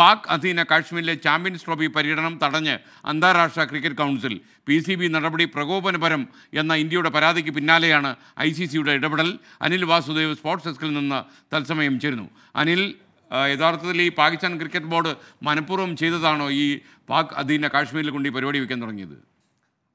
പാക് അധീന കാശ്മീരിലെ champions trophy പര്യടനം തടഞ്ഞ് അന്താരാഷ്ട്ര cricket council P C B നടപടി പ്രകോപനപരം എന്ന ഇന്ത്യയുടെ പരാതിക്ക് പിന്നാലെയാണ് ഐ സി സിയുടെ ഇടപെടൽ അനിൽ വാസുദേവ് സ്പോർട്സ് ഡെസ്കിൽ നിന്ന് തത്സമയം ചേരുന്നു അനിൽ യഥാർത്ഥത്തിൽ ഈ പാകിസ്ഥാൻ ക്രിക്കറ്റ് ബോർഡ് മനഃപൂർവ്വം ചെയ്തതാണോ ഈ പാക് അധീന കാശ്മീരിൽ കൊണ്ട് ഈ പരിപാടി വയ്ക്കാൻ തുടങ്ങിയത്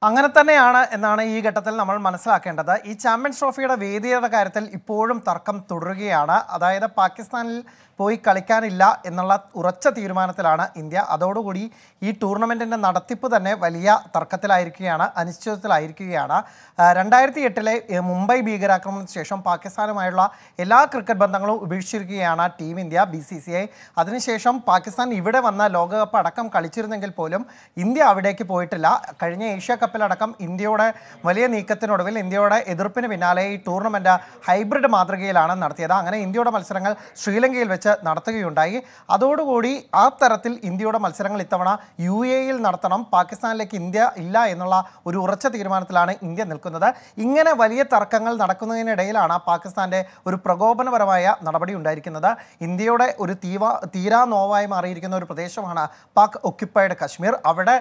അങ്ങനെ തന്നെയാണ് എന്നാണ് ഈ ഘട്ടത്തിൽ നമ്മൾ മനസ്സിലാക്കേണ്ടത് ഈ ചാമ്പ്യൻസ് ട്രോഫിയുടെ വേദിയുടെ കാര്യത്തിൽ ഇപ്പോഴും തർക്കം തുടരുകയാണ് അതായത് പാകിസ്ഥാനിൽ പോയി കളിക്കാനില്ല എന്നുള്ള ഉറച്ച തീരുമാനത്തിലാണ് ഇന്ത്യ അതോടുകൂടി ഈ ടൂർണമെൻറ്റിൻ്റെ നടത്തിപ്പ് തന്നെ വലിയ തർക്കത്തിലായിരിക്കുകയാണ് അനിശ്ചിതത്തിലായിരിക്കുകയാണ് രണ്ടായിരത്തി എട്ടിലെ മുംബൈ ഭീകരാക്രമണത്തിന് ശേഷം പാകിസ്ഥാനുമായുള്ള എല്ലാ ക്രിക്കറ്റ് ബന്ധങ്ങളും ഉപേക്ഷിച്ചിരിക്കുകയാണ് team India B C C I അതിനുശേഷം പാകിസ്ഥാൻ ഇവിടെ വന്ന ലോകകപ്പ് അടക്കം കളിച്ചിരുന്നെങ്കിൽ പോലും ഇന്ത്യ അവിടേക്ക് പോയിട്ടില്ല കഴിഞ്ഞ ഏഷ്യ കപ്പിലടക്കം ഇന്ത്യയുടെ വലിയ നീക്കത്തിനൊടുവിൽ ഇന്ത്യയുടെ എതിർപ്പിന് പിന്നാലെ ഈ ടൂർണമെൻറ്റ് ഹൈബ്രിഡ് മാതൃകയിലാണ് നടത്തിയത് അങ്ങനെ ഇന്ത്യയുടെ മത്സരങ്ങൾ ശ്രീലങ്കയിൽ വെച്ച് നടത്തുകയുണ്ടായി അതോടുകൂടി ആ തരത്തിൽ ഇന്ത്യയുടെ മത്സരങ്ങൾ ഇത്തവണ യു എയിൽ നടത്തണം പാകിസ്ഥാനിലേക്ക് ഇന്ത്യ ഇല്ല എന്നുള്ള ഒരു ഉറച്ച തീരുമാനത്തിലാണ് ഇന്ത്യ നിൽക്കുന്നത് ഇങ്ങനെ വലിയ തർക്കങ്ങൾ നടക്കുന്നതിനിടയിലാണ് പാകിസ്ഥാൻ്റെ ഒരു പ്രകോപനപരമായ നടപടി ഉണ്ടായിരിക്കുന്നത് ഇന്ത്യയുടെ ഒരു തീവ തീരാ നോവായി മാറിയിരിക്കുന്ന ഒരു പ്രദേശമാണ് പാക് ഒക്യുപ്പൈഡ് കശ്മീർ അവിടെ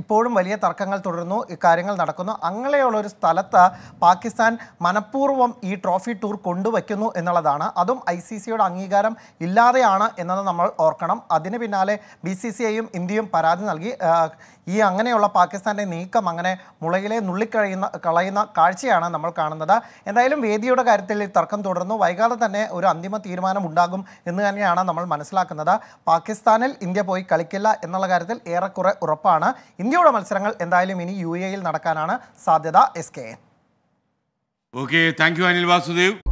ഇപ്പോഴും വലിയ തർക്കങ്ങൾ തുടരുന്നു കാര്യങ്ങൾ നടക്കുന്നു അങ്ങനെയുള്ള ഒരു സ്ഥലത്ത് പാകിസ്ഥാൻ മനഃപൂർവ്വം ഈ ട്രോഫി ടൂർ കൊണ്ടുവയ്ക്കുന്നു എന്നുള്ളതാണ് അതും ഐ സി സിയുടെ അംഗീകാരം ഇല്ലാതെയാണ് എന്നത് നമ്മൾ ഓർക്കണം അതിന് പിന്നാലെ ബി സി സി ഐയും ഇന്ത്യയും പരാതി നൽകി ഈ അങ്ങനെയുള്ള പാകിസ്ഥാൻ്റെ നീക്കം അങ്ങനെ മുളയിലെ നുള്ളിക്കഴിയുന്ന കളയുന്ന കാഴ്ചയാണ് നമ്മൾ കാണുന്നത് എന്തായാലും വേദിയുടെ കാര്യത്തിൽ തർക്കം തുടർന്നു വൈകാതെ തന്നെ ഒരു അന്തിമ തീരുമാനം ഉണ്ടാകും എന്ന് തന്നെയാണ് നമ്മൾ മനസ്സിലാക്കുന്നത് പാകിസ്ഥാനിൽ ഇന്ത്യ പോയി കളിക്കില്ല എന്നുള്ള കാര്യത്തിൽ ഏറെക്കുറെ ഉറപ്പാണ് ഇന്ത്യയുടെ മത്സരങ്ങൾ എന്തായാലും ഇനി യു എയിൽ നടക്കാനാണ് സാധ്യത S K okay thank you Anil Vasudev